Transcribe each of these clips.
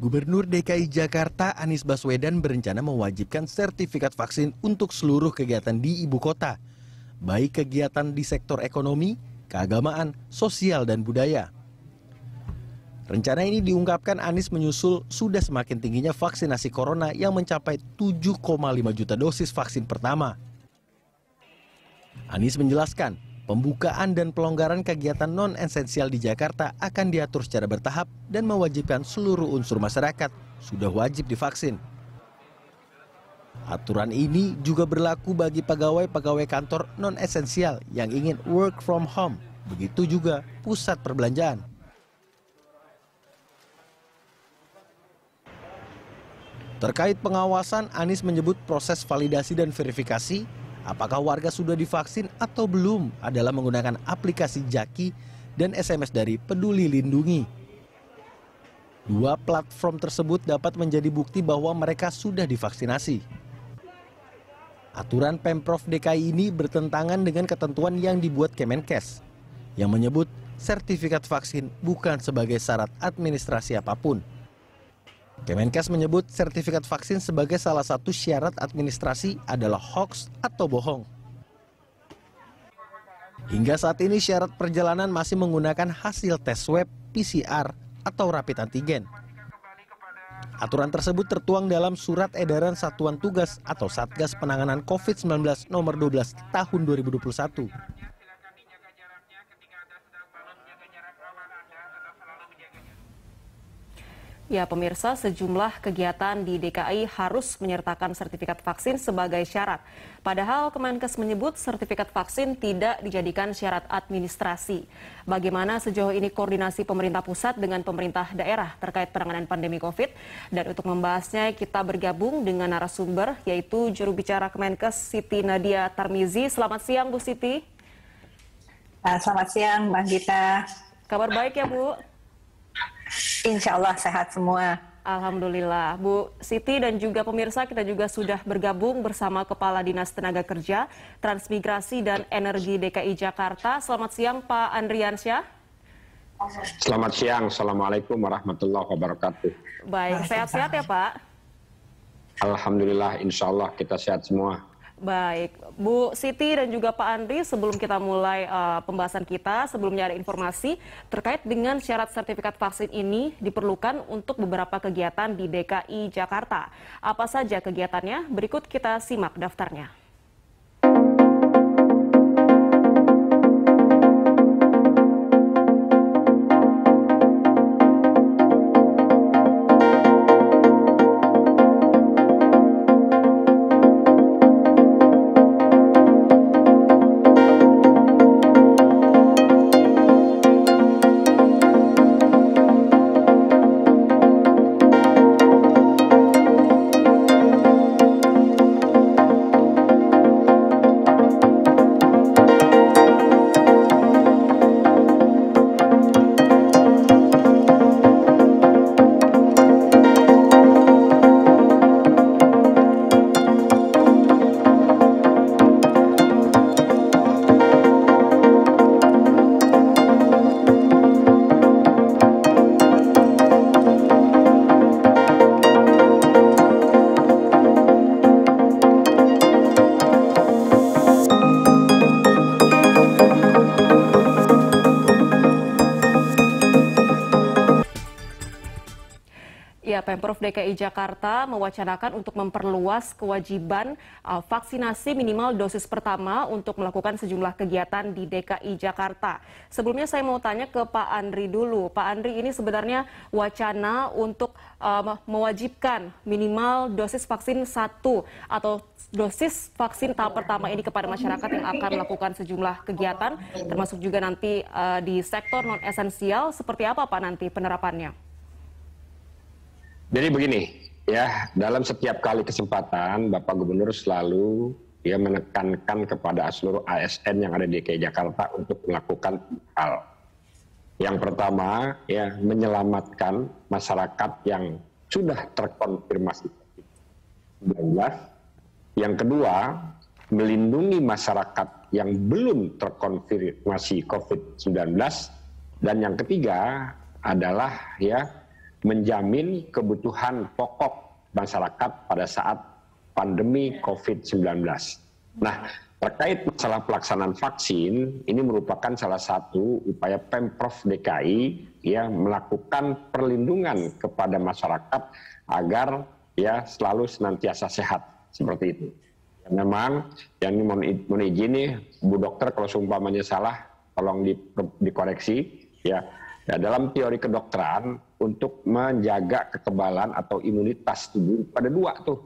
Gubernur DKI Jakarta Anies Baswedan berencana mewajibkan sertifikat vaksin untuk seluruh kegiatan di ibu kota, baik kegiatan di sektor ekonomi, keagamaan, sosial, dan budaya. Rencana ini diungkapkan Anies menyusul sudah semakin tingginya vaksinasi corona yang mencapai 7,5 juta dosis vaksin pertama. Anies menjelaskan, Pembukaan dan pelonggaran kegiatan non-esensial di Jakarta akan diatur secara bertahap dan mewajibkan seluruh unsur masyarakat sudah wajib divaksin. Aturan ini juga berlaku bagi pegawai-pegawai kantor non-esensial yang ingin work from home, begitu juga pusat perbelanjaan. Terkait pengawasan, Anies menyebut proses validasi dan verifikasi apakah warga sudah divaksin atau belum adalah menggunakan aplikasi Jaki dan SMS dari Peduli Lindungi. Dua platform tersebut dapat menjadi bukti bahwa mereka sudah divaksinasi. Aturan Pemprov DKI ini bertentangan dengan ketentuan yang dibuat Kemenkes, yang menyebut sertifikat vaksin bukan sebagai syarat administrasi apapun kemenkes menyebut sertifikat vaksin sebagai salah satu syarat administrasi adalah hoax atau bohong Hingga saat ini syarat perjalanan masih menggunakan hasil tes swab, PCR, atau rapid antigen. Aturan tersebut tertuang dalam Surat Edaran Satuan Tugas atau Satgas Penanganan COVID-19 Nomor 12 Tahun 2021. Ya, pemirsa, sejumlah kegiatan di DKI harus menyertakan sertifikat vaksin sebagai syarat. Padahal Kemenkes menyebut sertifikat vaksin tidak dijadikan syarat administrasi. Bagaimana sejauh ini koordinasi pemerintah pusat dengan pemerintah daerah terkait penanganan pandemi COVID? Dan untuk membahasnya, kita bergabung dengan narasumber, yaitu juru bicara Kemenkes, Siti Nadia Tarmizi. Selamat siang, Bu Siti. Ah, selamat siang, Mbak Gita. Kabar baik ya, Bu? Insya Allah sehat semua. Alhamdulillah, Bu Siti dan juga pemirsa kita juga sudah bergabung bersama Kepala Dinas Tenaga Kerja, Transmigrasi dan Energi DKI Jakarta. Selamat siang Pak Andriansyah. Selamat siang, Assalamualaikum warahmatullahi wabarakatuh. Baik, sehat-sehat ya Pak? Alhamdulillah, insya Allah kita sehat semua. Baik, Bu Siti dan juga Pak Andri, sebelum kita mulai uh, pembahasan kita, sebelumnya ada informasi terkait dengan syarat sertifikat vaksin ini diperlukan untuk beberapa kegiatan di DKI Jakarta. Apa saja kegiatannya? Berikut kita simak daftarnya. Pemprov DKI Jakarta mewacanakan untuk memperluas kewajiban uh, vaksinasi minimal dosis pertama untuk melakukan sejumlah kegiatan di DKI Jakarta. Sebelumnya saya mau tanya ke Pak Andri dulu. Pak Andri ini sebenarnya wacana untuk uh, mewajibkan minimal dosis vaksin satu atau dosis vaksin tahap pertama ini kepada masyarakat yang akan melakukan sejumlah kegiatan termasuk juga nanti uh, di sektor non esensial seperti apa Pak nanti penerapannya? Jadi begini, ya dalam setiap kali kesempatan Bapak Gubernur selalu ya menekankan kepada seluruh ASN yang ada di DKI Jakarta untuk melakukan hal. Yang pertama, ya menyelamatkan masyarakat yang sudah terkonfirmasi 19 Yang kedua, melindungi masyarakat yang belum terkonfirmasi COVID-19 dan yang ketiga adalah ya menjamin kebutuhan pokok masyarakat pada saat pandemi COVID-19. Nah, terkait masalah pelaksanaan vaksin, ini merupakan salah satu upaya Pemprov DKI yang melakukan perlindungan kepada masyarakat agar ya selalu senantiasa sehat seperti itu. Ya, memang yang ini mohon izin nih Bu Dokter kalau seumpamanya salah tolong di, dikoreksi ya. ya. Dalam teori kedokteran untuk menjaga kekebalan atau imunitas tubuh pada dua tuh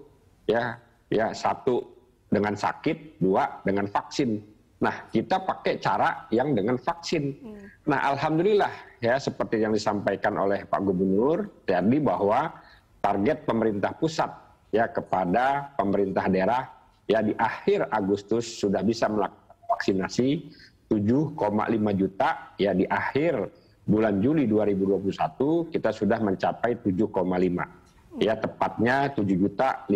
ya ya satu dengan sakit dua dengan vaksin nah kita pakai cara yang dengan vaksin hmm. nah alhamdulillah ya seperti yang disampaikan oleh Pak Gubernur tadi bahwa target pemerintah pusat ya kepada pemerintah daerah ya di akhir Agustus sudah bisa melakukan vaksinasi 7,5 juta ya di akhir bulan Juli 2021 kita sudah mencapai 7,5 ya tepatnya 7.501.192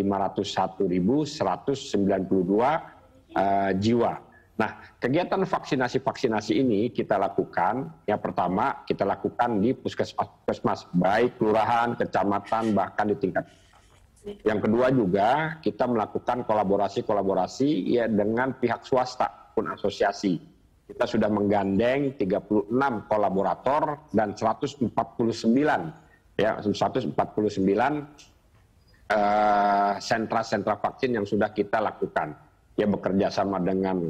uh, eh, jiwa. Nah, kegiatan vaksinasi-vaksinasi ini kita lakukan, yang pertama kita lakukan di puskesmas-puskesmas, baik kelurahan, kecamatan, bahkan di tingkat. Yang kedua juga kita melakukan kolaborasi-kolaborasi ya dengan pihak swasta pun asosiasi kita sudah menggandeng 36 kolaborator dan 149 ya 149 eh, sentra-sentra uh, vaksin yang sudah kita lakukan. Ya bekerja sama dengan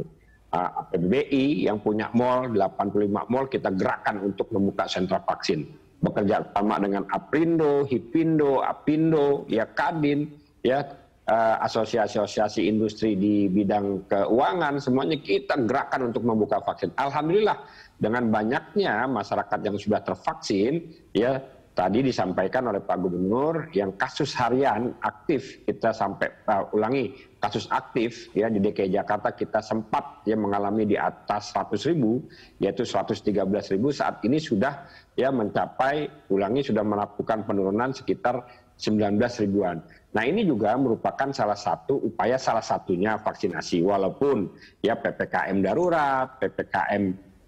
uh, eh, APBI yang punya mall 85 mall kita gerakan untuk membuka sentra vaksin. Bekerja sama dengan Aprindo, Hipindo, Apindo, ya Kadin, ya Eh, asosiasi-asosiasi industri di bidang keuangan, semuanya kita gerakan untuk membuka vaksin. Alhamdulillah dengan banyaknya masyarakat yang sudah tervaksin, ya tadi disampaikan oleh Pak Gubernur yang kasus harian aktif kita sampai uh, ulangi kasus aktif ya di DKI Jakarta kita sempat ya mengalami di atas 100 ribu yaitu 113 ribu saat ini sudah ya mencapai ulangi sudah melakukan penurunan sekitar 19 ribuan. Nah ini juga merupakan salah satu upaya salah satunya vaksinasi walaupun ya PPKM darurat, PPKM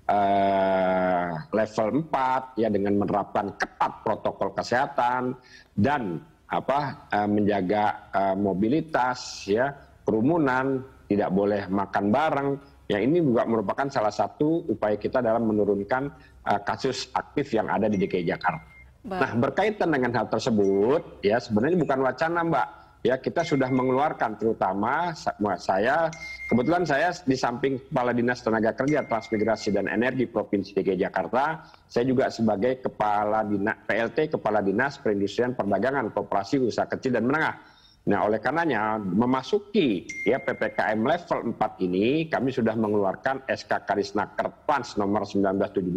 eh, level 4 ya dengan menerapkan ketat protokol kesehatan dan apa eh, menjaga eh, mobilitas ya kerumunan, tidak boleh makan bareng. Ya ini juga merupakan salah satu upaya kita dalam menurunkan eh, kasus aktif yang ada di DKI Jakarta. Nah, berkaitan dengan hal tersebut, ya sebenarnya bukan wacana, Mbak. Ya, kita sudah mengeluarkan terutama saya kebetulan saya di samping Kepala Dinas Tenaga Kerja, Transmigrasi dan Energi Provinsi DKI Jakarta, saya juga sebagai Kepala Dinas PLT Kepala Dinas Perindustrian Perdagangan Koperasi Usaha Kecil dan Menengah. Nah, oleh karenanya memasuki ya PPKM level 4 ini kami sudah mengeluarkan SK karisna kertans nomor 1972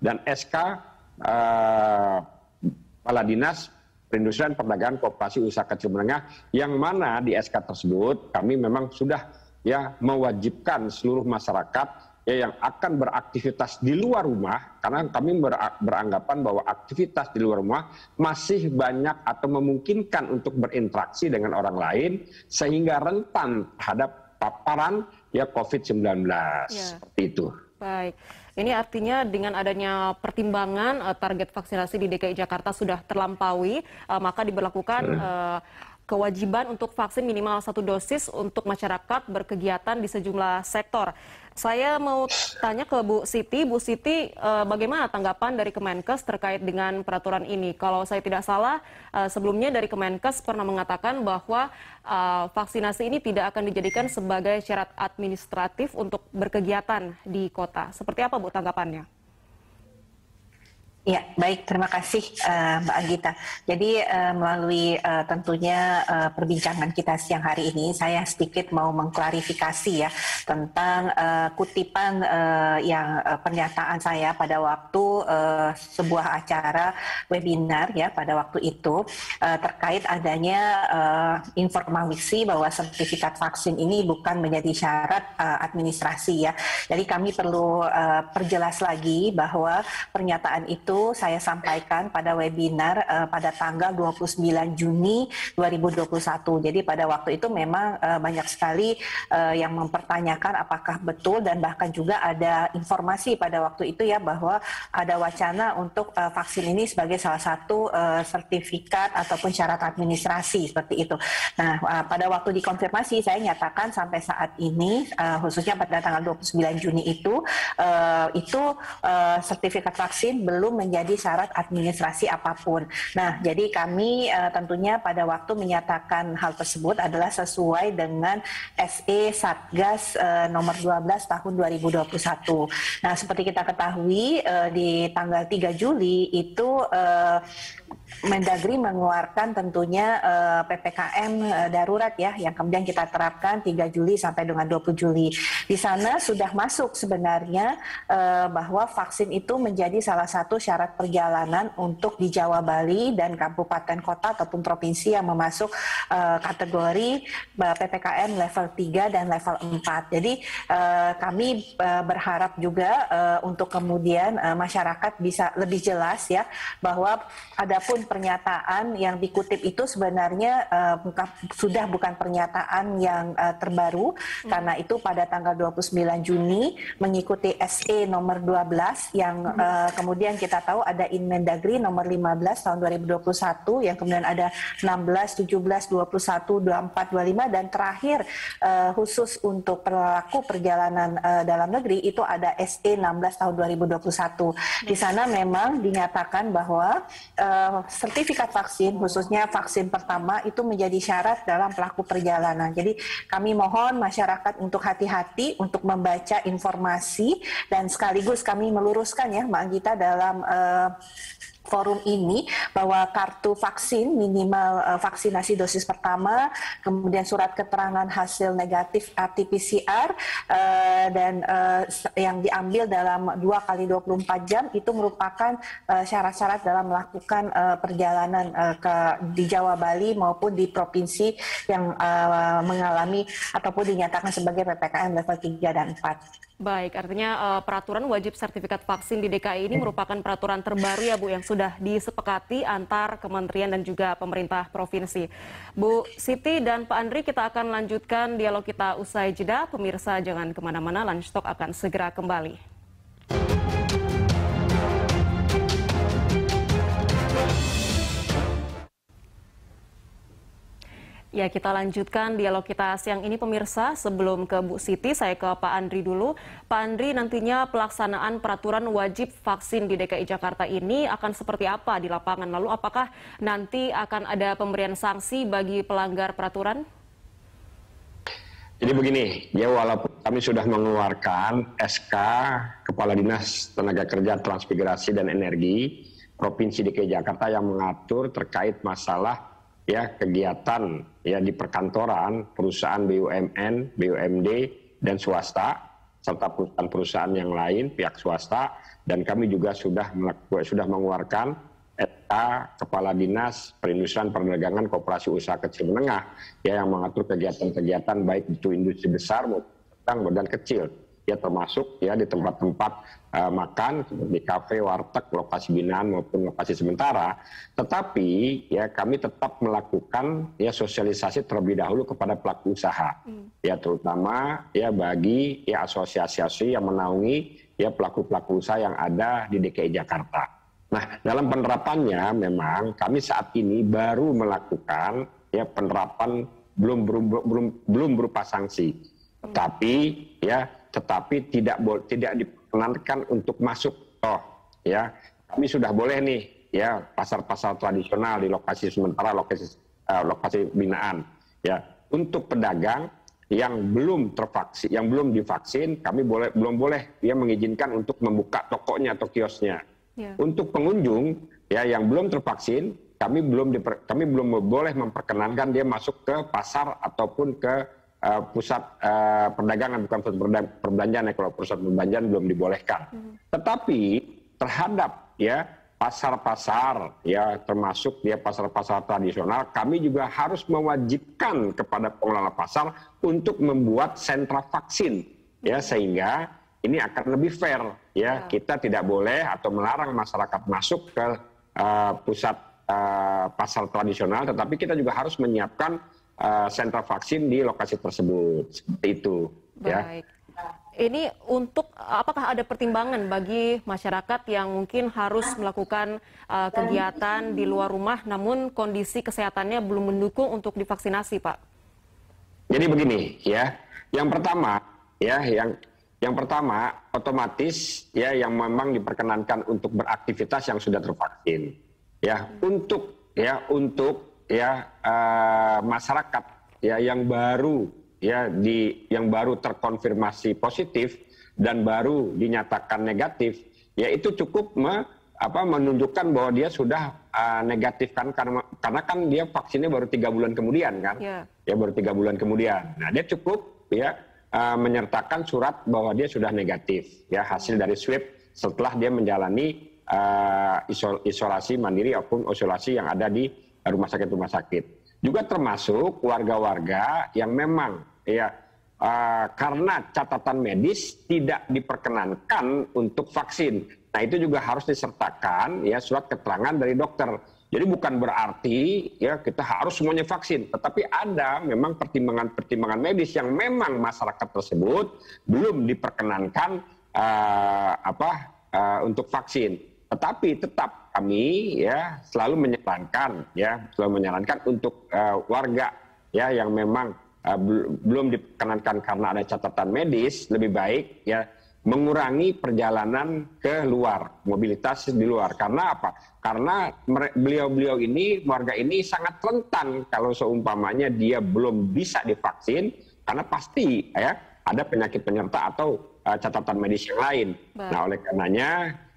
dan SK Eh, kepala dinas perindustrian perdagangan kooperasi usaha kecil menengah yang mana di SK tersebut kami memang sudah ya mewajibkan seluruh masyarakat ya yang akan beraktivitas di luar rumah karena kami beranggapan bahwa aktivitas di luar rumah masih banyak atau memungkinkan untuk berinteraksi dengan orang lain sehingga rentan terhadap paparan ya COVID-19 ya. itu. Baik, ini artinya dengan adanya pertimbangan eh, target vaksinasi di DKI Jakarta sudah terlampaui, eh, maka diberlakukan kewajiban untuk vaksin minimal satu dosis untuk masyarakat berkegiatan di sejumlah sektor. Saya mau tanya ke Bu Siti. Bu Siti, eh, bagaimana tanggapan dari Kemenkes terkait dengan peraturan ini? Kalau saya tidak salah, eh, sebelumnya dari Kemenkes pernah mengatakan bahwa eh, vaksinasi ini tidak akan dijadikan sebagai syarat administratif untuk berkegiatan di kota. Seperti apa Bu tanggapannya? Ya, baik. Terima kasih uh, Mbak Anggita. Jadi uh, melalui uh, tentunya uh, perbincangan kita siang hari ini, saya sedikit mau mengklarifikasi ya tentang uh, kutipan uh, yang uh, pernyataan saya pada waktu uh, sebuah acara webinar ya pada waktu itu uh, terkait adanya uh, informasi bahwa sertifikat vaksin ini bukan menjadi syarat uh, administrasi ya. Jadi kami perlu uh, perjelas lagi bahwa pernyataan itu saya sampaikan pada webinar uh, pada tanggal 29 Juni 2021. Jadi pada waktu itu memang uh, banyak sekali uh, yang mempertanyakan apakah betul dan bahkan juga ada informasi pada waktu itu ya bahwa ada wacana untuk uh, vaksin ini sebagai salah satu uh, sertifikat ataupun syarat administrasi seperti itu. Nah, uh, pada waktu dikonfirmasi saya nyatakan sampai saat ini uh, khususnya pada tanggal 29 Juni itu uh, itu uh, sertifikat vaksin belum menjadi syarat administrasi apapun. Nah, jadi kami uh, tentunya pada waktu menyatakan hal tersebut adalah sesuai dengan SE Satgas uh, nomor 12 tahun 2021. Nah, seperti kita ketahui uh, di tanggal 3 Juli itu uh, Mendagri mengeluarkan tentunya uh, eh, PPKM uh, eh, darurat ya yang kemudian kita terapkan 3 Juli sampai dengan 20 Juli. Di sana sudah masuk sebenarnya uh, bahwa vaksin itu menjadi salah satu syarat perjalanan untuk di Jawa Bali dan kabupaten kota ataupun provinsi yang memasuk uh, kategori uh, PPKM level 3 dan level 4. Jadi uh, kami uh, berharap juga uh, untuk kemudian uh, masyarakat bisa lebih jelas ya bahwa adapun meskipun pernyataan yang dikutip itu sebenarnya uh, sudah bukan pernyataan yang uh, terbaru hmm. karena itu pada tanggal 29 Juni mengikuti SE nomor 12 yang hmm. uh, kemudian kita tahu ada Inmendagri nomor 15 tahun 2021 yang kemudian ada 16, 17, 21, 24, 25 dan terakhir uh, khusus untuk pelaku perjalanan uh, dalam negeri itu ada SE 16 tahun 2021. Di sana memang dinyatakan bahwa uh, sertifikat vaksin khususnya vaksin pertama itu menjadi syarat dalam pelaku perjalanan. Jadi kami mohon masyarakat untuk hati-hati untuk membaca informasi dan sekaligus kami meluruskan ya Mbak Gita dalam uh, forum ini bahwa kartu vaksin minimal eh, vaksinasi dosis pertama, kemudian surat keterangan hasil negatif RT-PCR eh, dan eh, yang diambil dalam 2 kali 24 jam itu merupakan syarat-syarat dalam melakukan perjalanan ke di Jawa Bali maupun di provinsi yang mengalami ataupun dinyatakan sebagai PPKM level 3 dan 4. Baik, artinya uh, peraturan wajib sertifikat vaksin di DKI ini merupakan peraturan terbaru ya Bu yang sudah disepakati antar kementerian dan juga pemerintah provinsi. Bu Siti dan Pak Andri kita akan lanjutkan dialog kita usai jeda. Pemirsa jangan kemana-mana, Lunch akan segera kembali. Ya, kita lanjutkan dialog kita siang ini pemirsa. Sebelum ke Bu Siti, saya ke Pak Andri dulu. Pak Andri, nantinya pelaksanaan peraturan wajib vaksin di DKI Jakarta ini akan seperti apa di lapangan? Lalu apakah nanti akan ada pemberian sanksi bagi pelanggar peraturan? Jadi begini, ya walaupun kami sudah mengeluarkan SK Kepala Dinas Tenaga Kerja Transmigrasi dan Energi Provinsi DKI Jakarta yang mengatur terkait masalah ya kegiatan ya di perkantoran perusahaan BUMN, BUMD dan swasta serta perusahaan-perusahaan yang lain pihak swasta dan kami juga sudah sudah mengeluarkan SK Kepala Dinas Perindustrian Perdagangan Koperasi Usaha Kecil Menengah ya yang mengatur kegiatan-kegiatan baik itu industri besar maupun dan kecil ya termasuk ya di tempat-tempat uh, makan di kafe, warteg, lokasi binaan maupun lokasi sementara. Tetapi ya kami tetap melakukan ya sosialisasi terlebih dahulu kepada pelaku usaha. Hmm. Ya terutama ya bagi ya asosiasi-asosiasi yang menaungi ya pelaku-pelaku usaha yang ada di DKI Jakarta. Nah, dalam penerapannya memang kami saat ini baru melakukan ya penerapan belum belum belum, belum berupa sanksi. Hmm. Tapi ya tetapi tidak tidak diperkenankan untuk masuk toh ya kami sudah boleh nih ya pasar-pasar tradisional di lokasi sementara lokasi uh, lokasi binaan ya untuk pedagang yang belum tervaksin yang belum divaksin kami boleh belum boleh dia mengizinkan untuk membuka tokonya atau kiosnya ya. untuk pengunjung ya yang belum tervaksin kami belum diper, kami belum boleh memperkenankan dia masuk ke pasar ataupun ke uh, pusat uh, perdagangan bukan pusat perbelanjaan ya kalau pusat perbelanjaan belum dibolehkan. Hmm. Tetapi terhadap ya pasar-pasar ya termasuk ya pasar-pasar tradisional kami juga harus mewajibkan kepada pengelola pasar untuk membuat sentra vaksin ya hmm. sehingga ini akan lebih fair ya. ya kita tidak boleh atau melarang masyarakat masuk ke uh, pusat pasar tradisional tetapi kita juga harus menyiapkan Eh, sentra vaksin di lokasi tersebut. Seperti itu. Ya. Baik. Ya ini untuk apakah ada pertimbangan bagi masyarakat yang mungkin harus melakukan uh, kegiatan di luar rumah namun kondisi kesehatannya belum mendukung untuk divaksinasi, Pak? Jadi begini, ya. Yang pertama, ya, yang yang pertama otomatis ya yang memang diperkenankan untuk beraktivitas yang sudah tervaksin. Ya, untuk ya untuk ya uh, masyarakat ya yang baru ya di yang baru terkonfirmasi positif dan baru dinyatakan negatif ya itu cukup me, apa menunjukkan bahwa dia sudah uh, negatif kan karena karena kan dia vaksinnya baru tiga bulan kemudian kan yeah. ya baru tiga bulan kemudian nah dia cukup ya uh, menyertakan surat bahwa dia sudah negatif ya hasil dari swab setelah dia menjalani uh, isolasi mandiri ataupun isolasi yang ada di rumah sakit rumah sakit juga termasuk warga-warga yang memang ya uh, karena catatan medis tidak diperkenankan untuk vaksin. Nah itu juga harus disertakan ya surat keterangan dari dokter. Jadi bukan berarti ya kita harus semuanya vaksin, tetapi ada memang pertimbangan-pertimbangan medis yang memang masyarakat tersebut belum diperkenankan uh, apa uh, untuk vaksin. Tetapi tetap kami ya selalu menyarankan ya selalu menyarankan untuk uh, warga ya yang memang uh, belum diperkenankan karena ada catatan medis lebih baik ya mengurangi perjalanan ke luar, mobilitas di luar. Karena apa? Karena beliau-beliau ini, warga ini sangat rentan kalau seumpamanya dia belum bisa divaksin, karena pasti ya ada penyakit penyerta atau uh, catatan medis yang lain. Baik. Nah, oleh karenanya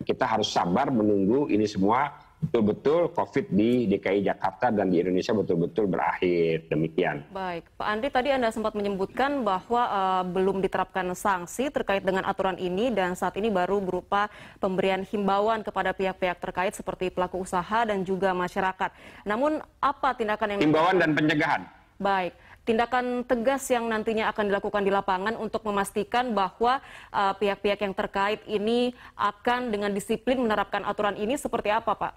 kita harus sabar menunggu ini semua betul-betul COVID di DKI Jakarta dan di Indonesia betul-betul berakhir. Demikian. Baik, Pak Andri tadi Anda sempat menyebutkan bahwa uh, belum diterapkan sanksi terkait dengan aturan ini dan saat ini baru berupa pemberian himbauan kepada pihak-pihak terkait seperti pelaku usaha dan juga masyarakat. Namun apa tindakan yang... Himbauan dan pencegahan. Baik, tindakan tegas yang nantinya akan dilakukan di lapangan untuk memastikan bahwa eh, pihak-pihak uh, yang terkait ini akan dengan disiplin menerapkan aturan ini seperti apa, Pak?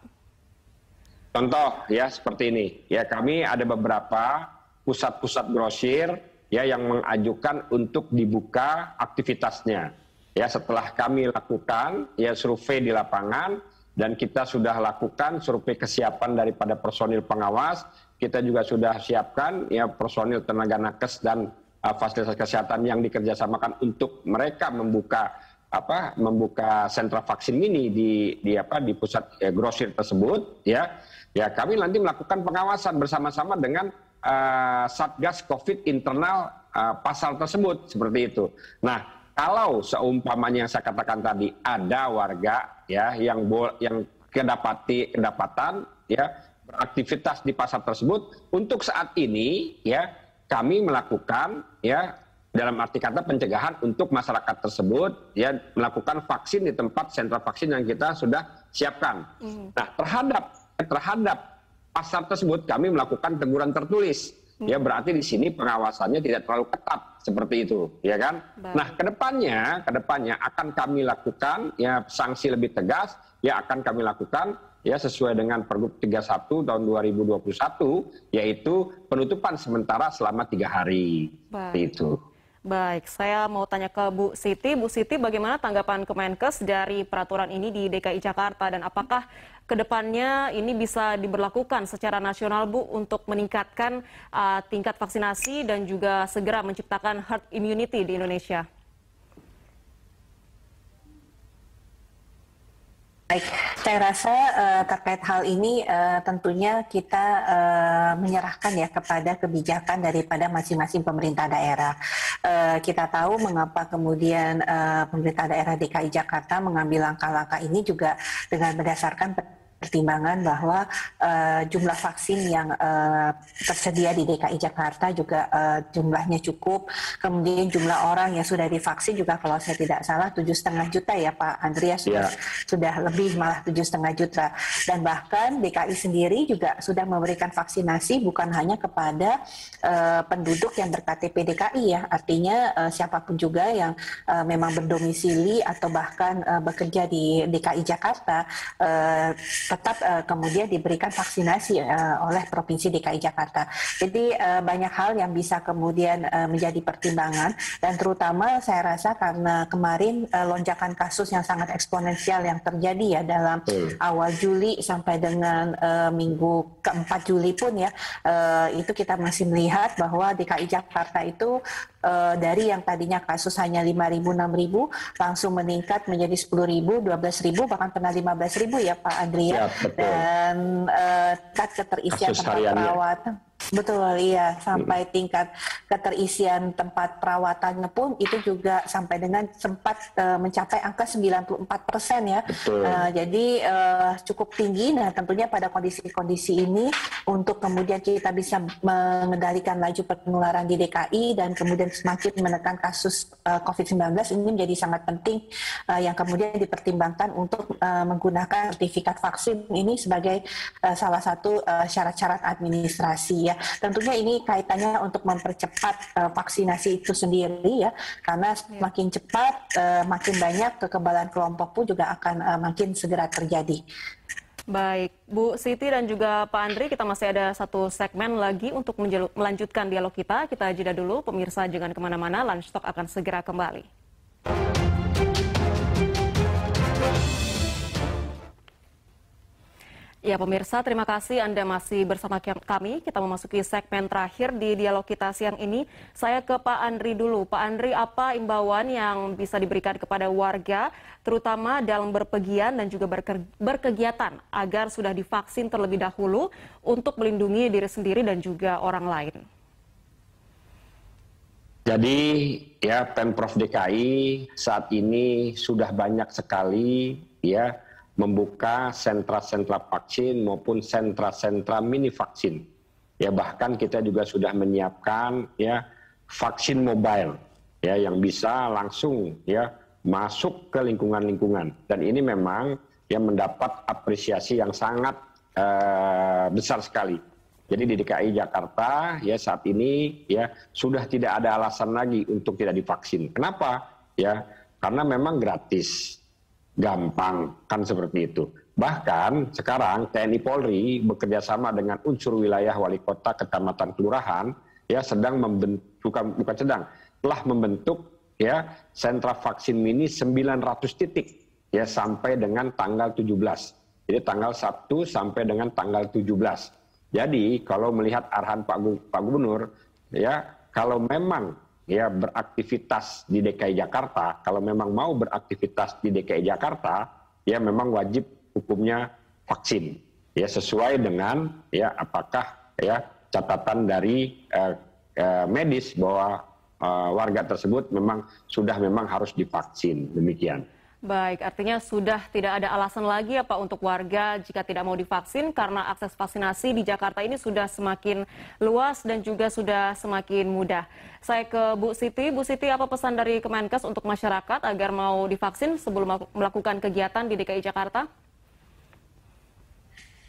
Contoh ya seperti ini. Ya kami ada beberapa pusat-pusat grosir ya yang mengajukan untuk dibuka aktivitasnya. Ya setelah kami lakukan ya survei di lapangan dan kita sudah lakukan survei kesiapan daripada personil pengawas kita juga sudah siapkan ya personil tenaga nakes dan uh, fasilitas kesehatan yang dikerjasamakan untuk mereka membuka apa membuka sentra vaksin ini di di apa di pusat ya, grosir tersebut ya ya kami nanti melakukan pengawasan bersama-sama dengan uh, satgas covid internal uh, pasal tersebut seperti itu nah kalau seumpamanya yang saya katakan tadi ada warga ya yang bol yang kedapati kedapatan ya beraktivitas di pasar tersebut untuk saat ini ya kami melakukan ya dalam arti kata pencegahan untuk masyarakat tersebut ya melakukan vaksin di tempat sentra vaksin yang kita sudah siapkan. Mm. Nah, terhadap terhadap pasar tersebut kami melakukan teguran tertulis. Mm. Ya berarti di sini pengawasannya tidak terlalu ketat seperti itu, ya kan? Baik. Nah, kedepannya kedepannya akan kami lakukan ya sanksi lebih tegas ya akan kami lakukan ya sesuai dengan Pergub 31 tahun 2021 yaitu penutupan sementara selama tiga hari. Baik. Itu. Baik, saya mau tanya ke Bu Siti. Bu Siti, bagaimana tanggapan Kemenkes dari peraturan ini di DKI Jakarta dan apakah kedepannya ini bisa diberlakukan secara nasional, Bu, untuk meningkatkan uh, tingkat vaksinasi dan juga segera menciptakan herd immunity di Indonesia? Baik, saya rasa uh, terkait hal ini uh, tentunya kita uh, menyerahkan ya kepada kebijakan daripada masing-masing pemerintah daerah. Uh, kita tahu mengapa kemudian uh, pemerintah daerah DKI Jakarta mengambil langkah-langkah ini juga dengan berdasarkan pertimbangan bahwa uh, jumlah vaksin yang uh, tersedia di DKI Jakarta juga uh, jumlahnya cukup. Kemudian jumlah orang yang sudah divaksin juga kalau saya tidak salah tujuh setengah juta ya Pak Andreas sudah, ya. sudah lebih malah tujuh setengah juta. Dan bahkan DKI sendiri juga sudah memberikan vaksinasi bukan hanya kepada uh, penduduk yang berKTP DKI ya, artinya uh, siapapun juga yang uh, memang berdomisili atau bahkan uh, bekerja di DKI Jakarta. Uh, tetap uh, kemudian diberikan vaksinasi uh, oleh Provinsi DKI Jakarta. Jadi uh, banyak hal yang bisa kemudian uh, menjadi pertimbangan dan terutama saya rasa karena kemarin uh, lonjakan kasus yang sangat eksponensial yang terjadi ya dalam hmm. awal Juli sampai dengan uh, minggu keempat Juli pun ya uh, itu kita masih melihat bahwa DKI Jakarta itu uh, dari yang tadinya kasus hanya 5.000 6.000 langsung meningkat menjadi 10.000 12.000 bahkan pernah 15.000 ya Pak Andrea Siap, betul. dan uh, eh, tingkat keterisian tempat hariannya. perawatan Betul, iya. Sampai tingkat keterisian tempat perawatannya pun itu juga sampai dengan sempat uh, mencapai angka 94 persen ya. Betul. Uh, jadi uh, cukup tinggi. Nah, tentunya pada kondisi-kondisi ini untuk kemudian kita bisa mengendalikan laju penularan di DKI dan kemudian semakin menekan kasus uh, COVID-19 ini menjadi sangat penting uh, yang kemudian dipertimbangkan untuk uh, menggunakan sertifikat vaksin ini sebagai uh, salah satu syarat syarat-syarat administrasi ya. Tentunya ini kaitannya untuk mempercepat uh, vaksinasi itu sendiri ya, karena iya. semakin cepat uh, makin banyak kekebalan kelompok pun juga akan uh, makin segera terjadi. Baik, Bu Siti dan juga Pak Andri, kita masih ada satu segmen lagi untuk melanjutkan dialog kita. Kita jeda dulu, pemirsa jangan kemana-mana, Lunch akan segera kembali. Ya pemirsa, terima kasih Anda masih bersama kami. Kita memasuki segmen terakhir di dialog kita siang ini. Saya ke Pak Andri dulu. Pak Andri, apa imbauan yang bisa diberikan kepada warga, terutama dalam berpergian dan juga berkegiatan, agar sudah divaksin terlebih dahulu untuk melindungi diri sendiri dan juga orang lain? Jadi ya Pemprov DKI saat ini sudah banyak sekali ya membuka sentra-sentra vaksin maupun sentra-sentra mini vaksin. Ya bahkan kita juga sudah menyiapkan ya vaksin mobile ya yang bisa langsung ya masuk ke lingkungan-lingkungan dan ini memang yang mendapat apresiasi yang sangat eh, besar sekali. Jadi di DKI Jakarta ya saat ini ya sudah tidak ada alasan lagi untuk tidak divaksin. Kenapa? Ya karena memang gratis gampang kan seperti itu. Bahkan sekarang TNI Polri bekerja sama dengan unsur wilayah wali kota, kecamatan, kelurahan ya sedang membentuk bukan bukan sedang telah membentuk ya sentra vaksin mini 900 titik ya sampai dengan tanggal 17. Jadi tanggal Sabtu sampai dengan tanggal 17. Jadi kalau melihat arahan Pak Gubernur ya kalau memang ya beraktivitas di DKI Jakarta, kalau memang mau beraktivitas di DKI Jakarta, ya memang wajib hukumnya vaksin. Ya sesuai dengan ya apakah ya catatan dari eh, eh, medis bahwa eh, warga tersebut memang sudah memang harus divaksin demikian. Baik, artinya sudah tidak ada alasan lagi ya untuk warga jika tidak mau divaksin karena akses vaksinasi di Jakarta ini sudah semakin luas dan juga sudah semakin mudah. Saya ke Bu Siti. Bu Siti, apa pesan dari Kemenkes untuk masyarakat agar mau divaksin sebelum melakukan kegiatan di DKI Jakarta?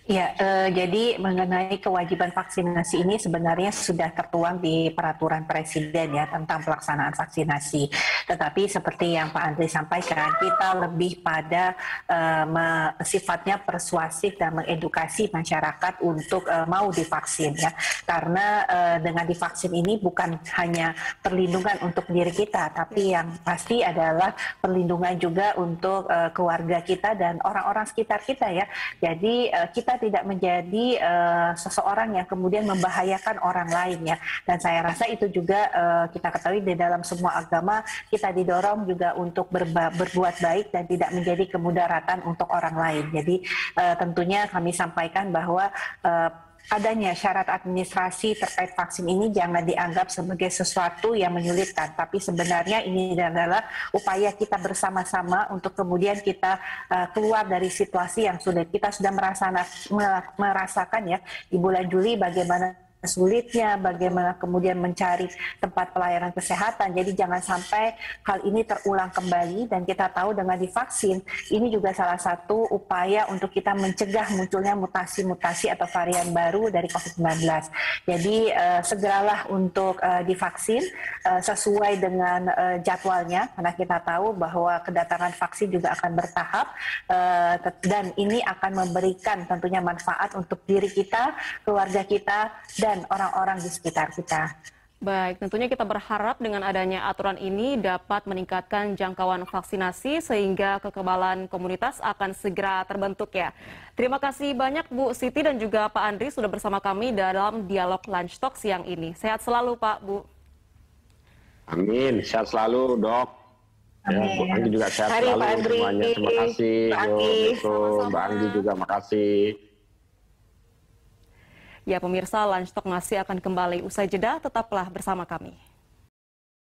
Ya, eh, jadi mengenai kewajiban vaksinasi ini sebenarnya sudah tertuang di peraturan presiden ya tentang pelaksanaan vaksinasi. Tetapi seperti yang Pak Andri sampaikan, kita lebih pada eh, sifatnya persuasif dan mengedukasi masyarakat untuk eh, mau divaksin ya. Karena eh, dengan divaksin ini bukan hanya perlindungan untuk diri kita, tapi yang pasti adalah perlindungan juga untuk eh, keluarga kita dan orang-orang sekitar kita ya. Jadi eh, kita tidak menjadi uh, seseorang yang kemudian membahayakan orang lain ya. Dan saya rasa itu juga uh, kita ketahui di dalam semua agama kita didorong juga untuk berba berbuat baik dan tidak menjadi kemudaratan untuk orang lain. Jadi uh, tentunya kami sampaikan bahwa uh, Adanya syarat administrasi terkait vaksin ini jangan dianggap sebagai sesuatu yang menyulitkan, tapi sebenarnya ini adalah upaya kita bersama-sama untuk kemudian kita uh, keluar dari situasi yang sudah kita sudah merasakan, merasakan ya di bulan Juli bagaimana sulitnya, bagaimana kemudian mencari tempat pelayanan kesehatan. Jadi jangan sampai hal ini terulang kembali dan kita tahu dengan divaksin ini juga salah satu upaya untuk kita mencegah munculnya mutasi-mutasi atau varian baru dari COVID-19. Jadi eh, segeralah untuk eh, divaksin eh, sesuai dengan eh, jadwalnya karena kita tahu bahwa kedatangan vaksin juga akan bertahap eh, dan ini akan memberikan tentunya manfaat untuk diri kita, keluarga kita dan dan orang-orang di sekitar kita. Baik, tentunya kita berharap dengan adanya aturan ini dapat meningkatkan jangkauan vaksinasi sehingga kekebalan komunitas akan segera terbentuk ya. Terima kasih banyak Bu Siti dan juga Pak Andri sudah bersama kami dalam dialog Lunch Talk siang ini. Sehat selalu Pak, Bu. Amin, sehat selalu dok. Ya, Bu Anggi juga sehat Hari, selalu Pak Andri. semuanya. Terima kasih. Pak Andri. Yo, Mbak Anggi juga makasih. Ya pemirsa, Lunchtalk masih akan kembali usai jeda. Tetaplah bersama kami.